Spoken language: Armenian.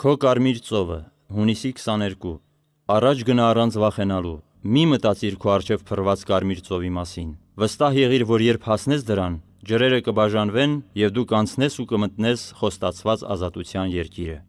Քո կարմիր ծովը, հունիսի 22։ Առաջ գնա առանց վախենալու։ Մի մտածիր քո արջև փռված կարմիր ծովի մասին։ Վստահ եղիր, որ երբ հասնես դրան, ջրերը կբաժանվեն եւ դու կանցնես ու կմտնես խոստացված ազատության երկիրը։